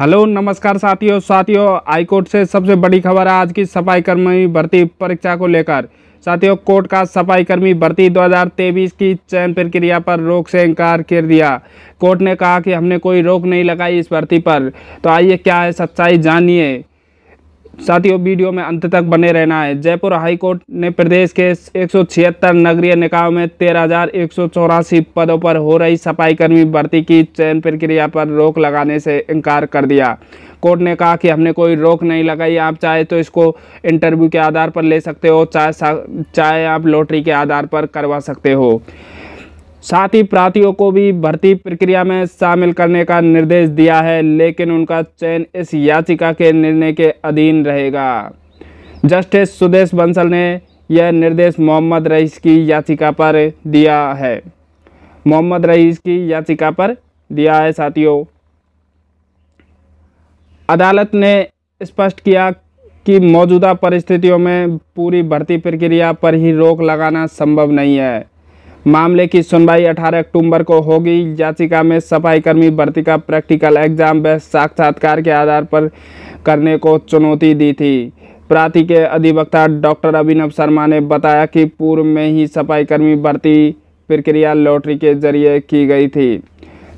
hello नमस्कार साथियों साथियों हाईकोर्ट से सबसे बड़ी खबर है आज की सफाई कर्मी भर्ती परीक्षा को लेकर साथियों कोर्ट का सफाई कर्मी भर्ती 2023 की चयन प्रक्रिया पर रोक से इनकार कर दिया कोर्ट ने कहा कि हमने कोई रोक नहीं लगाई इस भर्ती पर तो आइए क्या है सच्चाई जानिए साथियों वीडियो में अंत तक बने रहना है जयपुर हाई कोर्ट ने प्रदेश के 176 नगरीय निकायों में तेरह पदों पर हो रही सफाई कर्मी भर्ती की चयन प्रक्रिया पर रोक लगाने से इनकार कर दिया कोर्ट ने कहा कि हमने कोई रोक नहीं लगाई आप चाहे तो इसको इंटरव्यू के आधार पर ले सकते हो चाहे चाहे आप लॉटरी के आधार पर करवा सकते हो साथ ही प्रार्थियों को भी भर्ती प्रक्रिया में शामिल करने का निर्देश दिया है लेकिन उनका चयन इस याचिका के निर्णय के अधीन रहेगा जस्टिस सुदेश बंसल ने यह निर्देश मोहम्मद रईस की याचिका पर दिया है मोहम्मद रईस की याचिका पर दिया है साथियों अदालत ने स्पष्ट किया कि मौजूदा परिस्थितियों में पूरी भर्ती प्रक्रिया पर ही रोक लगाना संभव नहीं है मामले की सुनवाई 18 अक्टूबर को होगी याचिका में सफाई कर्मी भर्ती का प्रैक्टिकल एग्जाम व साक्षात्कार के आधार पर करने को चुनौती दी थी प्राति के अधिवक्ता डॉक्टर अभिनव शर्मा ने बताया कि पूर्व में ही सफाई कर्मी भर्ती प्रक्रिया लॉटरी के जरिए की गई थी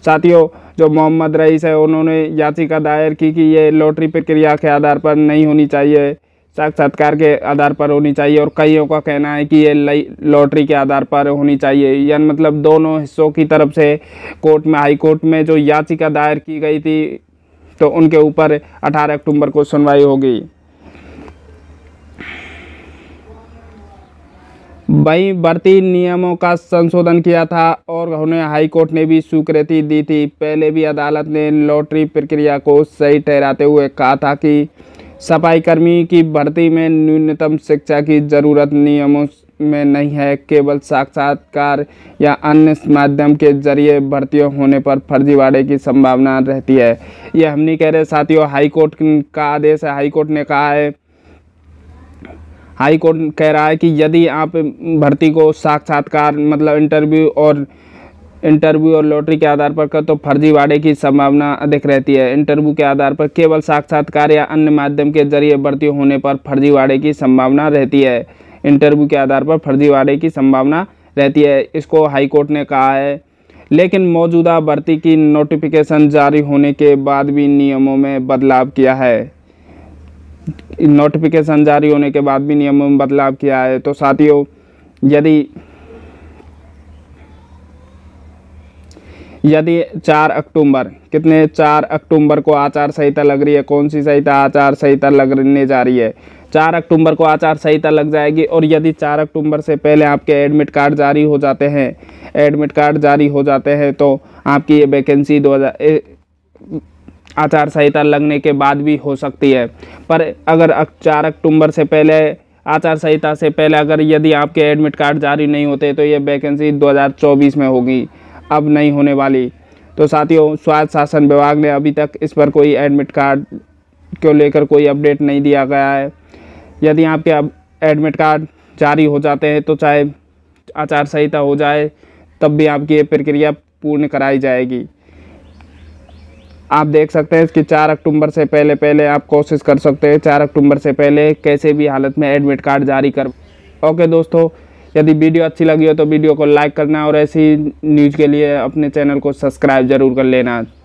साथियों जो मोहम्मद रईस है उन्होंने याचिका दायर की कि ये लॉटरी प्रक्रिया के आधार पर नहीं होनी चाहिए साक्षात्कार के आधार पर होनी चाहिए और कईयों का कहना है कि ये लॉटरी के आधार पर होनी चाहिए यान मतलब दोनों हिस्सों की तरफ से कोर्ट में हाई कोर्ट में जो याचिका दायर की गई थी तो उनके ऊपर 18 अक्टूबर को सुनवाई होगी वहीं भर्ती नियमों का संशोधन किया था और उन्हें हाईकोर्ट ने भी स्वीकृति दी थी पहले भी अदालत ने लॉटरी प्रक्रिया को सही ठहराते हुए कहा था कि सफाईकर्मी की भर्ती में न्यूनतम शिक्षा की जरूरत नियमों में नहीं है केवल साक्षात्कार या अन्य माध्यम के जरिए भर्तियों होने पर फर्जीवाड़े की संभावना रहती है ये हम नहीं कह रहे साथियों हाईकोर्ट का आदेश है हाईकोर्ट ने कहा है हाईकोर्ट कह रहा है कि यदि आप भर्ती को साक्षात्कार मतलब इंटरव्यू और इंटरव्यू और लॉटरी के आधार पर कर तो फर्जीवाड़े की संभावना अधिक रहती है इंटरव्यू के आधार पर केवल साक्षात्कार या अन्य माध्यम के जरिए भर्ती होने पर फर्जीवाड़े की संभावना रहती है इंटरव्यू के आधार पर फर्जीवाड़े की संभावना रहती है इसको हाईकोर्ट ने कहा है लेकिन मौजूदा भर्ती की नोटिफिकेशन जारी होने के बाद भी नियमों में बदलाव किया है नोटिफिकेशन जारी होने के बाद भी नियमों में बदलाव किया है तो साथियों यदि यदि चार अक्टूबर कितने चार अक्टूबर को आचार संहिता लग रही है कौन सी संहिता आचार संहिता लगने जा रही है चार अक्टूबर को आचार संहिता लग जाएगी और यदि चार अक्टूबर से पहले आपके एडमिट कार्ड जारी हो जाते हैं एडमिट कार्ड जारी हो जाते हैं तो आपकी ये वैकेंसी दो आचार संहिता लगने के बाद भी हो सकती है पर अगर चार अक्टूबर से पहले आचार संहिता से पहले अगर यदि आपके एडमिट कार्ड जारी नहीं होते तो ये वैकेंसी 2024 में होगी अब नहीं होने वाली तो साथियों स्वास्थ्य शासन विभाग ने अभी तक इस पर कोई एडमिट कार्ड को लेकर कोई अपडेट नहीं दिया गया है यदि आपके अब एडमिट कार्ड जारी हो जाते हैं तो चाहे आचार संहिता हो जाए तब भी आपकी ये प्रक्रिया पूर्ण कराई जाएगी आप देख सकते हैं कि चार अक्टूबर से पहले पहले आप कोशिश कर सकते हैं चार अक्टूबर से पहले कैसे भी हालत में एडमिट कार्ड जारी कर ओके दोस्तों यदि वीडियो अच्छी लगी हो तो वीडियो को लाइक करना और ऐसी न्यूज़ के लिए अपने चैनल को सब्सक्राइब जरूर कर लेना